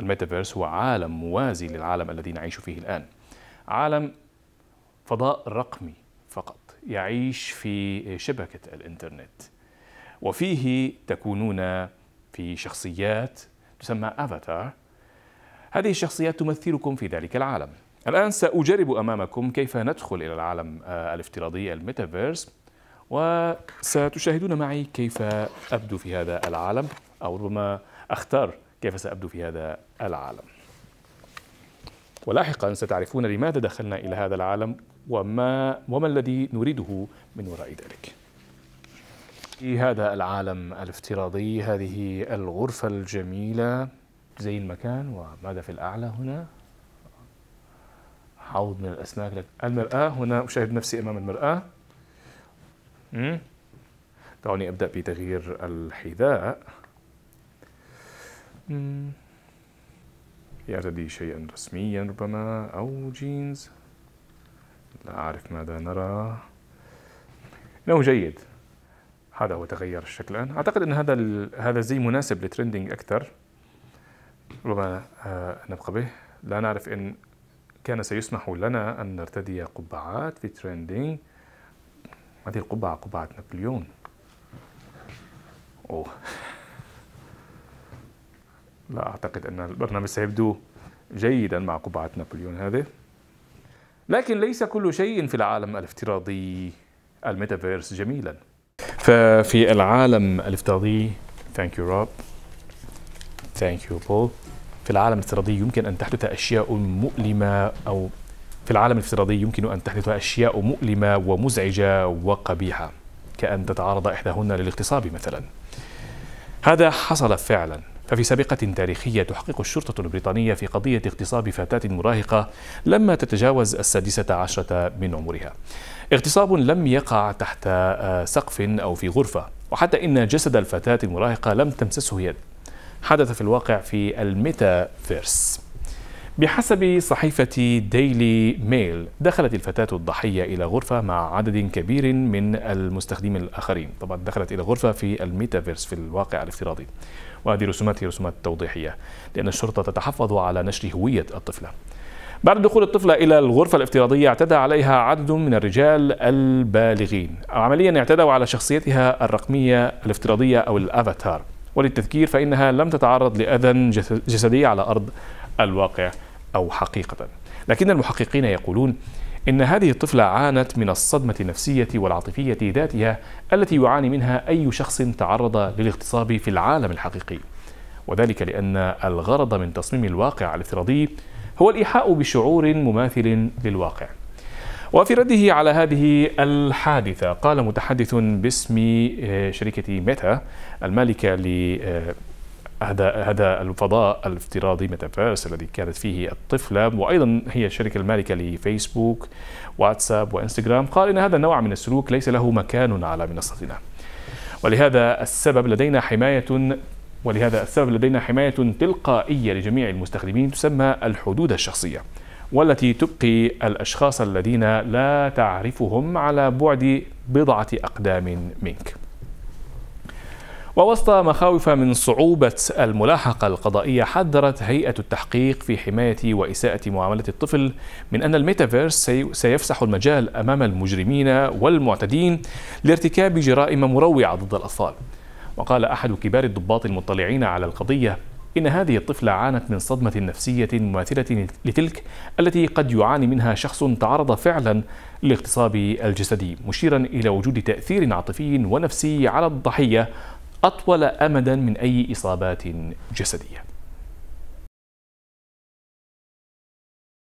الميتافيرس هو عالم موازي للعالم الذي نعيش فيه الآن عالم فضاء رقمي فقط يعيش في شبكة الإنترنت وفيه تكونون في شخصيات تسمى أفاتار هذه الشخصيات تمثلكم في ذلك العالم الآن سأجرب أمامكم كيف ندخل إلى العالم آه، الافتراضي الميتافيرس وستشاهدون معي كيف أبدو في هذا العالم أو ربما أختار كيف سأبدو في هذا العالم ولاحقا ستعرفون لماذا دخلنا إلى هذا العالم وما, وما الذي نريده من وراء ذلك في هذا العالم الافتراضي هذه الغرفة الجميلة زي المكان وماذا في الأعلى هنا حوض من الأسماك المرآة هنا أشاهد نفسي أمام المرآة دعوني أبدأ بتغيير الحذاء يرتدي شيئا رسميا ربما أو جينز لا أعرف ماذا نرى إنه جيد هذا هو تغير الشكل الآن أعتقد أن هذا هذا الزي مناسب لترندنج أكثر ربما آه، نبقى به لا نعرف إن كان سيسمح لنا أن نرتدي قبعات في ترندنج هذه القبعة قبعة نابليون أوه لا أعتقد أن البرنامج سيبدو جيدا مع قبعة نابليون هذه لكن ليس كل شيء في العالم الافتراضي الميتافيرس جميلا ففي العالم الافتراضي ثانك يو روب ثانك يو بول في العالم الافتراضي يمكن أن تحدث أشياء مؤلمة أو في العالم الافتراضي يمكن أن تحدث أشياء مؤلمة ومزعجة وقبيحة كأن تتعرض إحداهن للاغتصاب مثلا هذا حصل فعلا ففي سابقة تاريخية تحقق الشرطة البريطانية في قضية اغتصاب فتاة مراهقة لما تتجاوز السادسة عشرة من عمرها اغتصاب لم يقع تحت آه، سقف أو في غرفة وحتى إن جسد الفتاة المراهقة لم تمسسه يد حدث في الواقع في الميتافيرس بحسب صحيفة ديلي ميل دخلت الفتاة الضحية إلى غرفة مع عدد كبير من المستخدمين الآخرين طبعا دخلت إلى غرفة في الميتافيرس في الواقع الافتراضي وهذه رسومات هي رسومات توضيحية لأن الشرطة تتحفظ على نشر هوية الطفلة بعد دخول الطفلة إلى الغرفة الافتراضية اعتدى عليها عدد من الرجال البالغين عمليا اعتدوا على شخصيتها الرقمية الافتراضية أو الأفاتار وللتذكير فإنها لم تتعرض لأذى جسدي على أرض الواقع أو حقيقة لكن المحققين يقولون إن هذه الطفلة عانت من الصدمة النفسية والعاطفية ذاتها التي يعاني منها أي شخص تعرض للاغتصاب في العالم الحقيقي وذلك لأن الغرض من تصميم الواقع الافتراضي هو الإيحاء بشعور مماثل للواقع وفي رده على هذه الحادثة قال متحدث باسم آه، شركة ميتا المالكة ل آه، هذا هذا الفضاء الافتراضي ميتافيرس الذي كانت فيه الطفله وايضا هي الشركه المالكه لفيسبوك واتساب وانستغرام قال ان هذا النوع من السلوك ليس له مكان على منصتنا ولهذا السبب لدينا حمايه ولهذا السبب لدينا حمايه تلقائيه لجميع المستخدمين تسمى الحدود الشخصيه والتي تبقي الاشخاص الذين لا تعرفهم على بعد بضعه اقدام منك ووسط مخاوف من صعوبة الملاحقة القضائية حذرت هيئة التحقيق في حماية وإساءة معاملة الطفل من أن الميتافيرس سيفسح المجال أمام المجرمين والمعتدين لارتكاب جرائم مروعة ضد الأطفال وقال أحد كبار الضباط المطلعين على القضية إن هذه الطفلة عانت من صدمة نفسية مماثلة لتلك التي قد يعاني منها شخص تعرض فعلا للاغتصاب الجسدي مشيرا إلى وجود تأثير عاطفي ونفسي على الضحية أطول أمدا من أي إصابات جسدية